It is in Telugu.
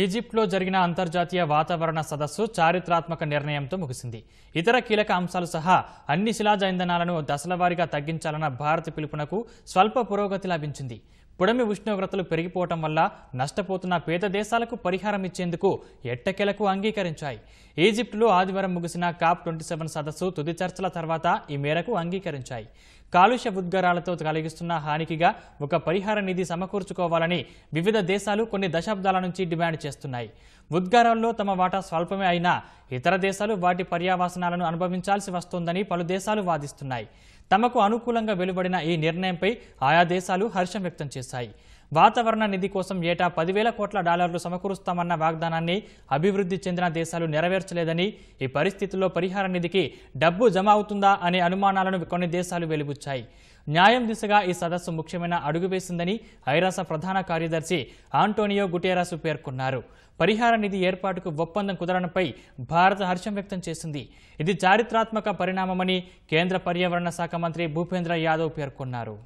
ఈజిప్ట్లో జరిగిన అంతర్జాతీయ వాతావరణ సదస్సు చారిత్రాత్మక నిర్ణయంతో ముగిసింది ఇతర కీలక అంశాలు సహా అన్ని శిలాజ ఇంధనాలను దశలవారీగా తగ్గించాలన్న భారత పిలుపునకు స్వల్ప పురోగతి లభించింది పుడమి ఉష్ణోగ్రతలు పెరిగిపోవటం వల్ల నష్టపోతున్న పేద దేశాలకు పరిహారం ఇచ్చేందుకు ఎట్టకెలకు అంగీకరించాయి ఈజిప్టులో ఆదివారం ముగిసిన కాప్ ట్వంటీ సెవెన్ సదస్సు తుది చర్చల తర్వాత ఈ మేరకు అంగీకరించాయి కాలుష్య ఉద్గారాలతో కలిగిస్తున్న హానికిగా ఒక పరిహార నిధి సమకూర్చుకోవాలని వివిధ దేశాలు కొన్ని దశాబ్దాల నుంచి డిమాండ్ చేస్తున్నాయి ఉద్గారాల్లో తమ వాటా స్వల్పమే అయినా ఇతర దేశాలు వాటి పర్యావసనాలను అనుభవించాల్సి వస్తోందని పలు దేశాలు వాదిస్తున్నాయి తమకు అనుకూలంగా వెలువడిన ఈ నిర్ణయంపై ఆయా దేశాలు హర్షం వ్యక్తం చేశాయి వాతావరణ నిధి కోసం ఏటా పదివేల కోట్ల డాలర్లు సమకూరుస్తామన్న వాగ్దానాన్ని అభివృద్ధి చెందిన దేశాలు నెరవేర్చలేదని ఈ పరిస్థితుల్లో పరిహార నిధికి డబ్బు జమ అవుతుందా అనే అనుమానాలను కొన్ని దేశాలు వెలిబుచ్చాయి న్యాయం దిశగా ఈ సదస్సు ముఖ్యమైన అడుగు వేసిందని ఐరాస ప్రధాన కార్యదర్శి ఆంటోనియో గుటేరాసు పేర్కొన్నారు పరిహార నిధి ఏర్పాటుకు ఒప్పందం కుదరడంపై భారత హర్షం వ్యక్తం చేసింది ఇది చారిత్రాత్మక పరిణామమని కేంద్ర పర్యావరణ శాఖ మంత్రి భూపేంద్ర యాదవ్ పేర్కొన్నారు